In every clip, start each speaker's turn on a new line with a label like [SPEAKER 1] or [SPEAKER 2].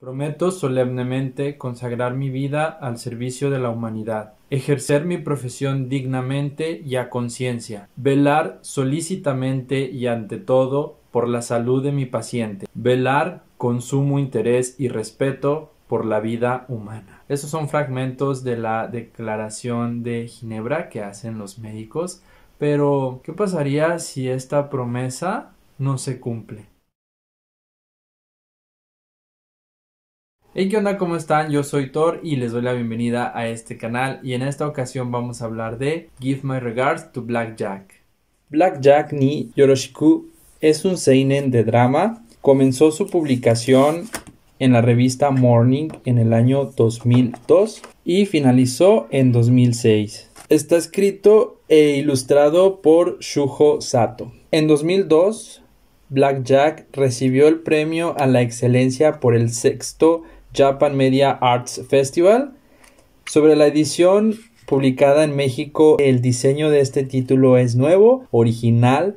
[SPEAKER 1] Prometo solemnemente consagrar mi vida al servicio de la humanidad, ejercer mi profesión dignamente y a conciencia, velar solícitamente y ante todo por la salud de mi paciente, velar con sumo interés y respeto por la vida humana. Esos son fragmentos de la Declaración de Ginebra que hacen los médicos, pero ¿qué pasaría si esta promesa no se cumple? Hey, ¿qué onda? ¿Cómo están? Yo soy Thor y les doy la bienvenida a este canal y en esta ocasión vamos a hablar de Give My Regards to Black Jack Black Jack ni Yoroshiku es un seinen de drama. Comenzó su publicación en la revista Morning en el año 2002 y finalizó en 2006. Está escrito e ilustrado por Shujo Sato. En 2002, Black Jack recibió el premio a la excelencia por el sexto Japan Media Arts Festival. Sobre la edición publicada en México, el diseño de este título es nuevo, original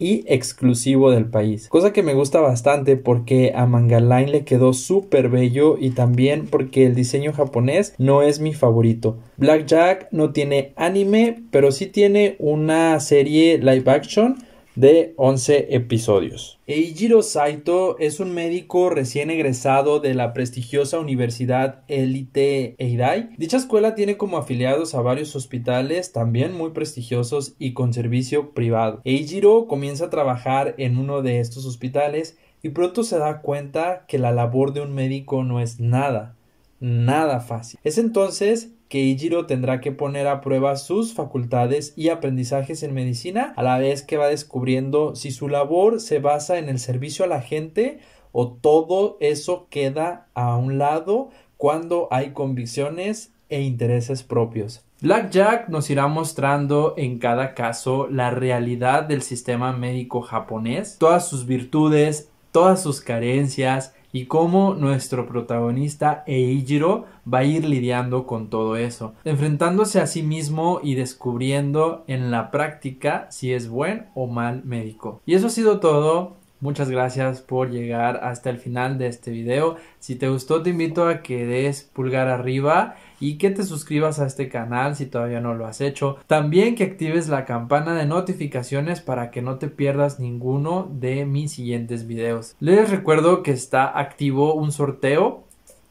[SPEAKER 1] y exclusivo del país. Cosa que me gusta bastante porque a Manga le quedó súper bello y también porque el diseño japonés no es mi favorito. Blackjack no tiene anime, pero sí tiene una serie live action de 11 episodios. Eijiro Saito es un médico recién egresado de la prestigiosa Universidad Elite Eidai. Dicha escuela tiene como afiliados a varios hospitales también muy prestigiosos y con servicio privado. Eijiro comienza a trabajar en uno de estos hospitales y pronto se da cuenta que la labor de un médico no es nada, nada fácil. Es entonces que Ijiro tendrá que poner a prueba sus facultades y aprendizajes en medicina, a la vez que va descubriendo si su labor se basa en el servicio a la gente o todo eso queda a un lado cuando hay convicciones e intereses propios. Blackjack nos irá mostrando en cada caso la realidad del sistema médico japonés, todas sus virtudes, todas sus carencias, y cómo nuestro protagonista Eijiro va a ir lidiando con todo eso, enfrentándose a sí mismo y descubriendo en la práctica si es buen o mal médico. Y eso ha sido todo Muchas gracias por llegar hasta el final de este video. Si te gustó te invito a que des pulgar arriba y que te suscribas a este canal si todavía no lo has hecho. También que actives la campana de notificaciones para que no te pierdas ninguno de mis siguientes videos. Les recuerdo que está activo un sorteo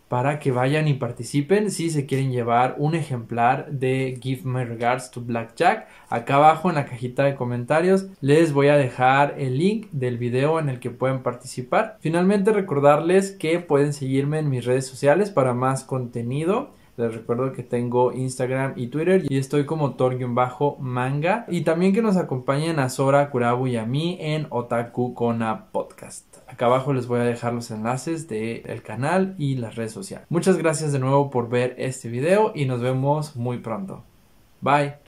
[SPEAKER 1] para que vayan y participen si se quieren llevar un ejemplar de Give My Regards to Blackjack. Acá abajo en la cajita de comentarios les voy a dejar el link del video en el que pueden participar. Finalmente recordarles que pueden seguirme en mis redes sociales para más contenido. Les recuerdo que tengo Instagram y Twitter y estoy como Bajo manga Y también que nos acompañen a Sora, Kurabu y a mí en Otaku con Pod. Acá abajo les voy a dejar los enlaces del canal y las redes sociales. Muchas gracias de nuevo por ver este video y nos vemos muy pronto. Bye.